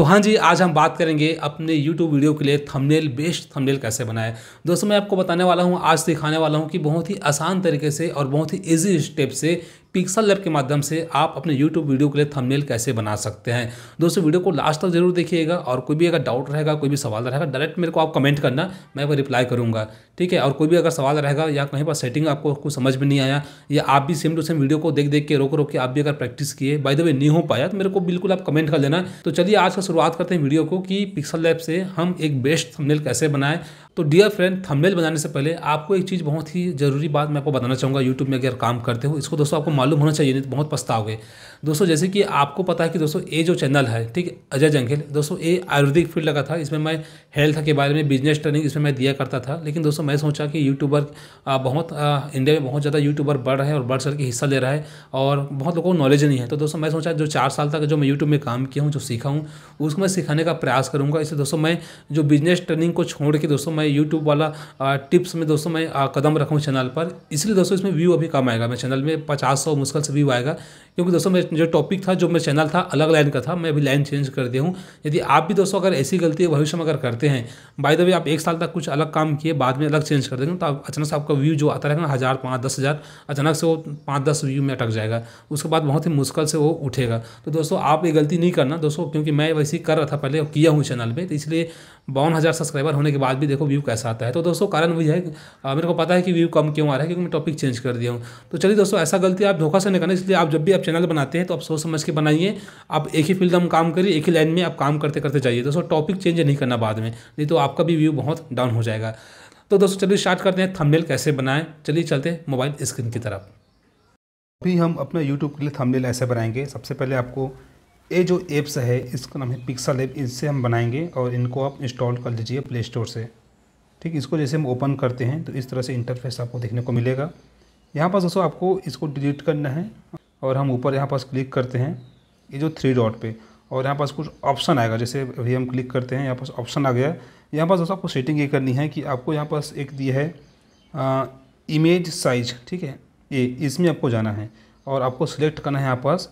तो हाँ जी आज हम बात करेंगे अपने YouTube वीडियो के लिए थंबनेल बेस्ड थंबनेल कैसे बनाएं दोस्तों मैं आपको बताने वाला हूँ आज सिखाने वाला हूँ कि बहुत ही आसान तरीके से और बहुत ही ईजी स्टेप से पिक्सल लैब के माध्यम से आप अपने यूट्यूब वीडियो के लिए थंबनेल कैसे बना सकते हैं दोस्तों वीडियो को लास्ट तक जरूर देखिएगा और कोई भी अगर डाउट रहेगा कोई भी सवाल रहेगा डायरेक्ट मेरे को आप कमेंट करना मैं वो रिप्लाई करूँगा ठीक है और कोई भी अगर सवाल रहेगा या कहीं पर सेटिंग आपको कुछ समझ में नहीं आया या आप भी सेम टू सेम वीडियो को देख देख के रोक रोक के आप भी अगर प्रैक्टिस किए बाई द वे नहीं हो पाया तो मेरे को बिल्कुल आप कमेंट कर लेना तो चलिए आज का शुरुआत करते हैं वीडियो को कि पिक्सल लैब से हम एक बेस्ट थमनेल कैसे बनाएं तो डियर फ्रेंड थंबनेल बनाने से पहले आपको एक चीज़ बहुत ही ज़रूरी बात मैं आपको बताना चाहूँगा यूट्यूब में अगर काम करते हो इसको दोस्तों आपको मालूम होना चाहिए नहीं तो बहुत पछताओगे दोस्तों जैसे कि आपको पता है कि दोस्तों ये जो चैनल है ठीक अजय जंगल दोस्तों ये आयुर्वेदिक फील्ड लगा था इसमें मैं हेल्थ के बारे में बिजनेस ट्रेनिंग इसमें मैं दिया करता था लेकिन दोस्तों मैं सोचा कि यूट्यूबर बहुत इंडिया में बहुत ज़्यादा यूट्यूबर बढ़ रहे हैं और बढ़ चढ़ के हिस्सा ले रहा है और बहुत लोगों को नॉलेज नहीं है तो दोस्तों मैं सोचा जो चार साल तक जो मैं यूट्यूब में काम किया हूँ जो सीखा हूँ उसको मैं सिखाने का प्रयास करूँगा इसलिए दोस्तों मैं जो बिजनेस ट्रेनिंग को छोड़ के दोस्तों मैं यूट्यूब वाला टिप्स में दोस्तों मैं कदम रखूँ चैनल पर इसलिए दोस्तों इसमें व्यू अभी कम आएगा मैं चैनल में पचास सौ मुश्किल से व्यू आएगा क्योंकि दोस्तों मैं जो टॉपिक था जो मेरा चैनल था अलग लाइन का था मैं अभी लाइन चेंज कर दिया हूँ यदि आप भी दोस्तों अगर ऐसी गलती भविष्य में अगर करते हैं बाय द वे आप एक साल तक कुछ अलग काम किए बाद में अलग चेंज कर देंगे तो आप अचानक से आपका व्यू जो आता रहेगा ना हज़ार पाँच दस हज़ार अचानक से वो पाँच दस व्यू में अटक जाएगा उसके बाद बहुत ही मुश्किल से वो उठेगा तो दोस्तों आप ये गलती नहीं करना दोस्तों क्योंकि मैं वैसे ही कर रहा था पहले किया हूँ चैनल पर तो इसलिए बावन हज़ार सब्सक्राइबर होने के बाद भी देखो व्यू कैसा आता है तो दोस्तों कारण भी है आ, मेरे को पता है कि व्यू कम क्यों आ रहा है क्योंकि मैं टॉपिक चेंज कर दिया हूँ तो चलिए दोस्तों ऐसा गलती आप धोखा से नहीं करना इसलिए आप जब भी आप चैनल बनाते हैं तो आप सोच समझ के बनाइए आप एक ही फील्ड में काम करिए एक ही लाइन में आप काम करते करते जाइए दोस्तों टॉपिक चेंज नहीं करना बाद में नहीं तो आपका भी व्यू बहुत डाउन हो जाएगा तो दोस्तों चलिए स्टार्ट करते हैं थमनेल कैसे बनाएं चलिए चलते हैं मोबाइल स्क्रीन की तरफ अभी हम अपना यूट्यूब के लिए थमनेल ऐसे बनाएंगे सबसे पहले आपको ये जो एप्स है इसका नाम है पिक्सल ऐप इससे हम बनाएंगे और इनको आप इंस्टॉल कर लीजिए प्ले स्टोर से ठीक इसको जैसे हम ओपन करते हैं तो इस तरह से इंटरफेस आपको देखने को मिलेगा यहाँ पास दोस्तों आपको इसको डिलीट करना है और हम ऊपर यहाँ पास क्लिक करते हैं ये जो थ्री डॉट पे और यहाँ पास कुछ ऑप्शन आएगा जैसे अभी हम क्लिक करते हैं यहाँ पास ऑप्शन आ गया यहाँ पास दोस्तों आपको सेटिंग ये करनी है कि आपको यहाँ पास एक दिया है आ, इमेज साइज ठीक है ये इसमें आपको जाना है और आपको सिलेक्ट करना है यहाँ पास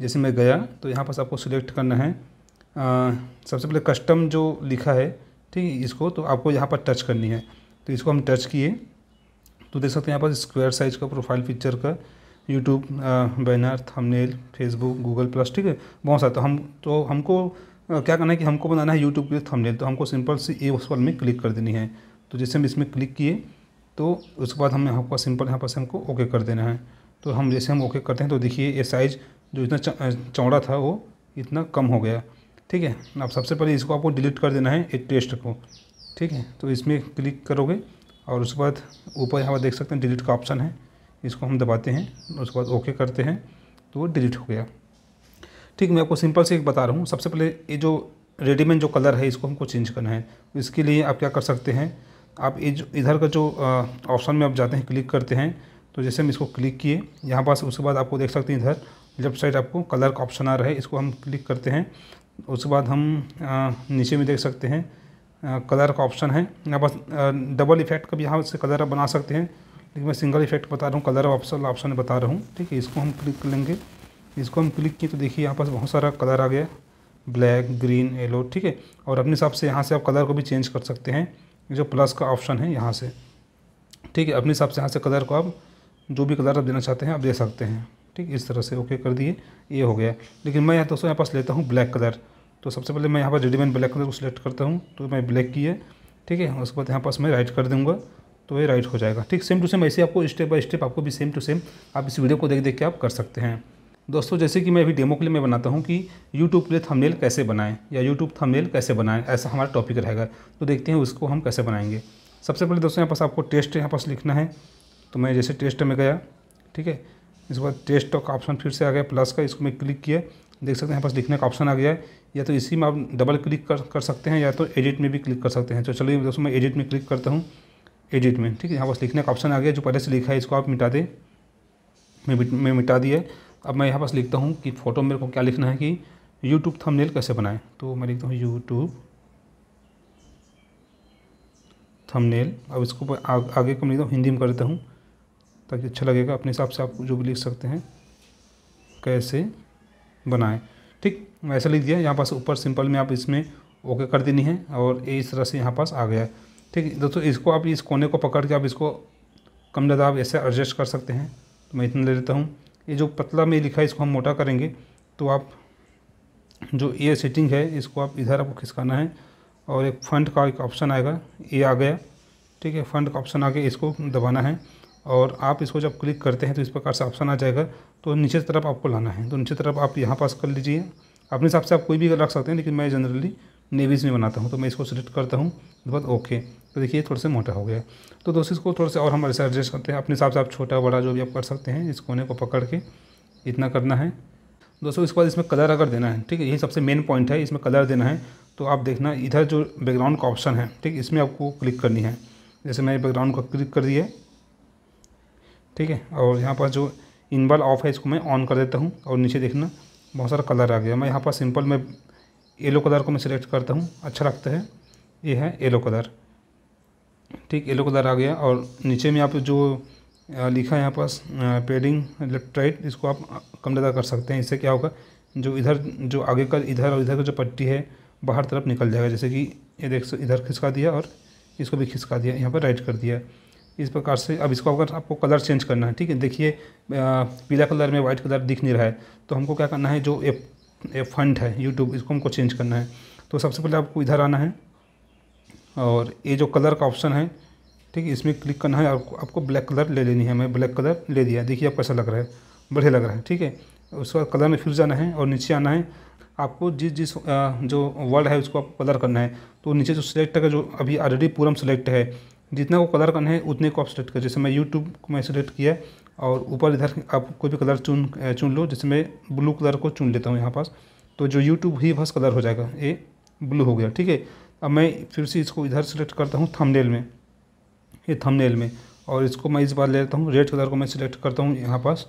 जैसे मैं गया तो यहाँ पर आपको सिलेक्ट करना है आ, सबसे पहले कस्टम जो लिखा है ठीक है इसको तो आपको यहाँ पर टच करनी है तो इसको हम टच किए तो देख सकते हैं यहाँ पर स्क्वायर साइज का प्रोफाइल पिक्चर का YouTube banner thumbnail Facebook Google Plus ठीक है बहुत सारा तो हम तो हमको आ, क्या करना है कि हमको बनाना है यूट्यूब के थंबनेल तो हमको सिंपल सी ए उस पर में क्लिक कर देनी है तो जैसे हम इसमें क्लिक किए तो उसके बाद हमें आपका सिंपल यहाँ पर से हमको ओके कर देना है तो हम जैसे हम ओके करते हैं तो देखिए ये साइज़ जो इतना चौड़ा था वो इतना कम हो गया ठीक है अब सबसे पहले इसको आपको डिलीट कर देना है एक टेस्ट को ठीक है तो इसमें क्लिक करोगे और उसके बाद ऊपर यहाँ पर देख सकते हैं डिलीट का ऑप्शन है इसको हम दबाते हैं उसके बाद ओके करते हैं तो वो डिलीट हो गया ठीक मैं आपको सिंपल से एक बता रहा हूँ सबसे पहले ये जो रेडीमेड जो कलर है इसको हमको चेंज करना है इसके लिए आप क्या कर सकते हैं आप इधर का जो ऑप्शन में आप जाते हैं क्लिक करते हैं तो जैसे हम इसको क्लिक किए यहाँ पास उसके बाद आपको देख सकते हैं इधर लेफ्ट साइड आपको कलर का ऑप्शन आ रहा है इसको हम क्लिक करते हैं उसके बाद हम नीचे में देख सकते हैं कलर का ऑप्शन है यहाँ पास डबल इफेक्ट का भी यहाँ से कलर आप बना सकते हैं लेकिन मैं सिंगल इफेक्ट बता रहा हूँ कलर ऑप्शन ऑप्शन बता रहा हूँ ठीक है इसको हम क्लिक कर लेंगे इसको हम क्लिक किए तो देखिए यहाँ पास बहुत सारा कलर आ गया ब्लैक ग्रीन येलो ठीक है और अपने हिसाब से यहाँ से आप कलर को भी चेंज कर सकते हैं जो प्लस का ऑप्शन है यहाँ से ठीक है अपने हिसाब से यहाँ से कलर को आप जो भी कलर आप देना चाहते हैं आप दे सकते हैं ठीक इस तरह से ओके कर दिए ये हो गया लेकिन मैं यहाँ दोस्तों यहाँ पास लेता हूँ ब्लैक कलर तो सबसे पहले मैं यहाँ पर रेडीमेड ब्लैक कलर को सिलेक्ट करता हूँ तो मैं ब्लैक की है ठीक है उसके बाद यहाँ पास मैं राइट कर दूँगा तो ये राइट हो जाएगा ठीक सेम टू सेम ऐसे आपको स्टेप बाय स्टेप आपको भी सेम टू सेम आप इस वीडियो को देख देख के आप कर सकते हैं दोस्तों जैसे कि मैं अभी डेमो के लिए मैं बनाता हूँ कि यूट्यूब के लिए थंबनेल कैसे बनाएं या यूट्यूब थंबनेल कैसे बनाएं ऐसा हमारा टॉपिक रहेगा तो देखते हैं उसको हम कैसे बनाएंगे सबसे पहले दोस्तों यहाँ पास आपको टेस्ट यहाँ पास लिखना है तो मैं जैसे टेस्ट में गया ठीक है इसके बाद टेस्ट का ऑप्शन फिर से आ गया प्लस का इसको मैं क्लिक किया देख सकते हैं यहाँ पास लिखने का ऑप्शन आ गया है या तो इसी में आप डबल क्लिक कर कर सकते हैं या तो एडिट में भी क्लिक कर सकते हैं तो चलिए दोस्तों मैं एडिट में क्लिक करता हूँ एडिट में ठीक है यहाँ पास लिखने का ऑप्शन आ गया जो पहले से लिखा है इसको आप मिटा दें मैं मैं मिटा दिया अब मैं यहाँ पास लिखता हूँ कि फ़ोटो मेरे को क्या लिखना है कि यूट्यूब थम कैसे बनाएं तो मैं लिखता हूँ यूट्यूब थम अब इसको आगे को मैं लिखता हूँ हिंदी में करता हूँ ताकि अच्छा लगेगा अपने हिसाब से आप जो भी लिख सकते हैं कैसे बनाएं ठीक ऐसा लिख दिया यहाँ पास ऊपर सिंपल में आप इसमें ओके कर देनी है और ये इस तरह से यहाँ पास आ गया है ठीक दोस्तों इसको आप इस कोने को पकड़ के आप इसको कम ज़्यादा आप ऐसे एडजस्ट कर सकते हैं तो मैं इतना ले लेता हूँ ये जो पतला में लिखा है इसको हम मोटा करेंगे तो आप जो ये सेटिंग है इसको आप इधर आपको खिसकाना है और एक फंड का एक ऑप्शन आएगा ये आ गया ठीक है फंड का ऑप्शन आके इसको दबाना है और आप इसको जब क्लिक करते हैं तो इस प्रकार से ऑप्शन आ जाएगा तो नीचे तरफ आपको लाना है तो नीचे तरफ आप यहाँ पास कर लीजिए अपने हिसाब से आप कोई भी रख सकते हैं लेकिन मैं जनरली नेवीज़ में बनाता हूँ तो मैं इसको सिलेक्ट करता हूँ उसके बाद ओके तो देखिए थोड़ा सा मोटा हो गया तो दोस्तों इसको थोड़ा सा और हमारे ऐसे एडजस्ट करते हैं अपने हिसाब से आप छोटा बड़ा जो भी आप कर सकते हैं इस कोने को पकड़ के इतना करना है दोस्तों इसके बाद इसमें कलर अगर देना है ठीक है यही सबसे मेन पॉइंट है इसमें कलर देना है तो आप देखना इधर जो बैकग्राउंड का ऑप्शन है ठीक इसमें आपको क्लिक करनी है जैसे मैंने बैकग्राउंड का क्लिक कर दिया ठीक है और यहाँ पर जो इनबल ऑफ है इसको मैं ऑन कर देता हूँ और नीचे देखना बहुत सारा कलर आ गया मैं यहाँ पर सिंपल मैं येलो कलर को मैं सिलेक्ट करता हूँ अच्छा लगता है ये है येलो कलर ठीक येलो कलर आ गया और नीचे में आप जो लिखा है यहाँ पास पेडिंग लेफ्ट राइट इसको आप कम ज़्यादा कर सकते हैं इससे क्या होगा जो इधर जो आगे का इधर और इधर का जो पट्टी है बाहर तरफ निकल जाएगा जैसे कि ये देख इधर खिसका दिया और इसको भी खिसका दिया यहाँ पर राइट कर दिया इस प्रकार से अब इसको अगर आपको कलर चेंज करना है ठीक है देखिए पीला कलर में वाइट कलर दिख नहीं रहा है तो हमको क्या करना है जो ए, एप फंड है यूट्यूब इसको हमको चेंज करना है तो सबसे पहले आपको इधर आना है और ये जो कलर का ऑप्शन है ठीक है इसमें क्लिक करना है आपको आपको ब्लैक कलर ले लेनी है मैं ब्लैक कलर ले दिया देखिए आप कैसा लग रहा है बढ़िया लग रहा है ठीक है उसके बाद कलर में फिर जाना है और नीचे आना है आपको जिस जिस जो वर्ड है उसको आपको कलर करना है तो नीचे जो सिलेक्ट का जो अभी ऑलरेडी पूरम सिलेक्ट है जितना को कलर करना है उतने को आप सेलेक्ट करें जैसे मैं यूट्यूब को मैं सेलेक्ट किया और ऊपर इधर आप कोई भी कलर चुन चुन लो जैसे मैं ब्लू कलर को चुन लेता हूँ यहाँ पास तो जो यूट्यूब ही बस कलर हो जाएगा ये ब्लू हो गया ठीक है अब मैं फिर से इसको इधर सेलेक्ट करता हूँ थमनेल में ये थमनेल में और इसको मैं इस बार ले लेता हूँ रेड कलर को मैं सिलेक्ट करता हूँ यहाँ पास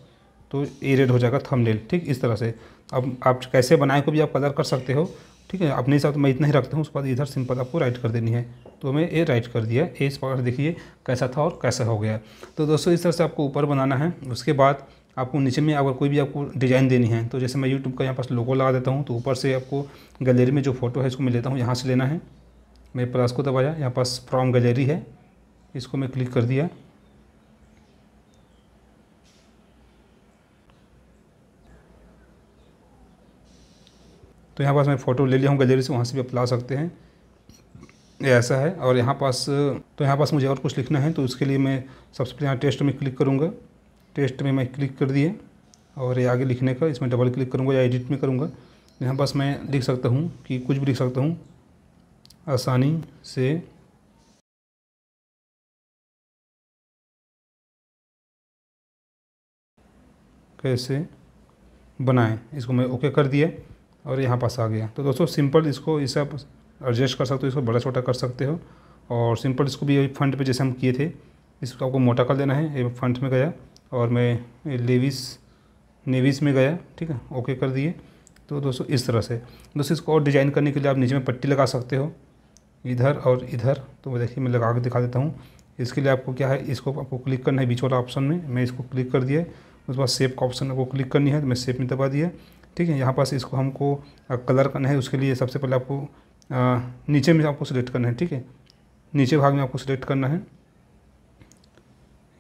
तो ये रेड हो जाएगा थंबनेल ठीक इस तरह से अब आप कैसे बनाए को भी आप कलर कर सकते हो ठीक है अपने हिसाब से मैं इतना ही रखता हूँ उसके बाद इधर सिंपल आपको राइट कर देनी है तो मैं ए राइट कर दिया ए इस प्रकार देखिए कैसा था और कैसा हो गया तो दोस्तों इस तरह से आपको ऊपर बनाना है उसके बाद आपको नीचे में अगर कोई भी आपको डिज़ाइन देनी है तो जैसे मैं यूट्यूब का यहाँ पास लोगो लगा देता हूँ तो ऊपर से आपको गैलरी में जो फ़ोटो है इसको मैं लेता हूँ यहाँ से लेना है मैं प्लस को दबाया यहाँ पास फ्रॉम गैलरी है इसको मैं क्लिक कर दिया तो यहाँ पास मैं फ़ोटो ले लिया हूँ गैलरी से वहाँ से भी आप ला सकते हैं ये ऐसा है और यहाँ पास तो यहाँ पास मुझे और कुछ लिखना है तो उसके लिए मैं सबसे पहले यहाँ टेस्ट में क्लिक करूँगा टेस्ट में मैं क्लिक कर दिए और ये आगे लिखने का इसमें डबल क्लिक करूँगा या एडिट में करूँगा यहाँ पास मैं लिख सकता हूँ कि कुछ भी लिख सकता हूँ आसानी से कैसे बनाएं इसको मैं ओके कर दिया और यहाँ पास आ गया तो दोस्तों सिंपल इसको इसे आप एडजस्ट कर सकते हो इसको बड़ा छोटा कर सकते हो और सिंपल इसको भी फंड पे जैसे हम किए थे इसको आपको मोटा कर देना है ये फंड में गया और मैं लेविस नेविस में गया ठीक है ओके कर दिए तो दोस्तों इस तरह से दोस्तों इसको और डिजाइन करने के लिए आप नीचे में पट्टी लगा सकते हो इधर और इधर तो देखिए मैं लगा के दिखा देता हूँ इसके लिए आपको क्या है इसको आपको क्लिक करना है बीच वाला ऑप्शन में मैं इसको क्लिक कर दिया उसके बाद सेप का ऑप्शन आपको क्लिक करनी है तो मैं सेप में दबा दिया ठीक है यहाँ पास इसको हमको कलर करना है उसके लिए सबसे पहले आपको नीचे में आपको सिलेक्ट करना है ठीक है नीचे भाग में आपको सिलेक्ट करना है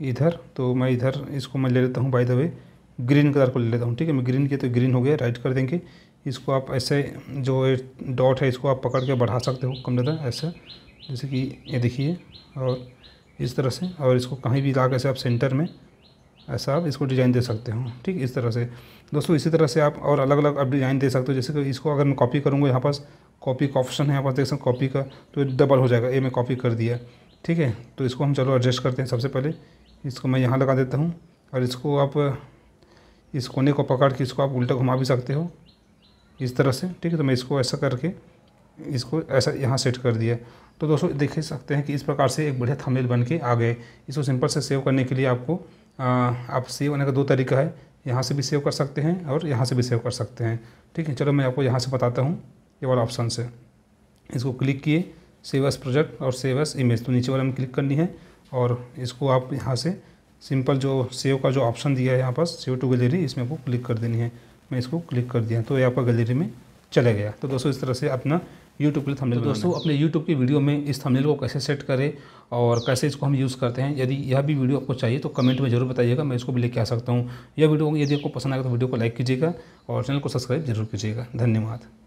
इधर तो मैं इधर इसको मैं ले लेता हूँ by the way green colour को ले लेता हूँ ठीक है मैं ग्रीन किया तो ग्रीन हो गया राइट कर देंगे इसको आप ऐसे जो डॉट है इसको आप पकड़ के बढ़ा सकते हो कम ज़्यादा ऐसे जैसे कि ये देखिए और इस तरह से और इसको कहीं भी ला कर आप सेंटर में ऐसा आप इसको डिज़ाइन दे सकते हो ठीक इस तरह से दोस्तों इसी तरह से आप और अलग अलग आप डिज़ाइन दे सकते हो जैसे कि इसको अगर मैं कॉपी करूँगा यहाँ पास कॉपी का ऑप्शन है यहाँ पास देख सकते कॉपी का तो डबल हो जाएगा ए मैं कॉपी कर दिया ठीक है तो इसको हम चलो एडजस्ट करते हैं सबसे पहले इसको मैं यहाँ लगा देता हूँ और इसको आप इस कोने को पकड़ के इसको आप उल्टा घुमा भी सकते हो इस तरह से ठीक है तो मैं इसको ऐसा करके इसको ऐसा यहाँ सेट कर दिया तो दोस्तों देख सकते हैं कि इस प्रकार से एक बढ़िया थंबनेल बन के आ गए इसको सिंपल से सेव करने के लिए आपको आप सेव होने का दो तरीका है यहाँ से भी सेव कर सकते हैं और यहाँ से भी सेव कर सकते हैं ठीक है चलो मैं आपको यहाँ से बताता हूँ ये वाला ऑप्शन से इसको क्लिक किए सेव एस प्रोजेक्ट और सेव एस इमेज तो नीचे वाले में क्लिक करनी है और इसको आप यहाँ से सिंपल जो सेव का जो ऑप्शन दिया है यहाँ पास सेव टू गैलरी इसमें आपको क्लिक कर देनी है मैं इसको क्लिक कर दिया तो ये आपका गैलरी में चला गया तो दोस्तों इस तरह से अपना यूट्यूब के लिए थमनेल तो दोस्तों अपने यूट्यूब की वीडियो में इस थमनेल को कैसे सेट करें और कैसे इसको हम यूज़ करते हैं यदि यह भी वीडियो आपको चाहिए तो कमेंट में जरूर बताइएगा मैं इसको भी लेके आ सकता हूँ यह वीडियो यदि आपको पसंद आएगा तो वीडियो को लाइक कीजिएगा और चैनल को सब्सक्राइब जरूर कीजिएगा धन्यवाद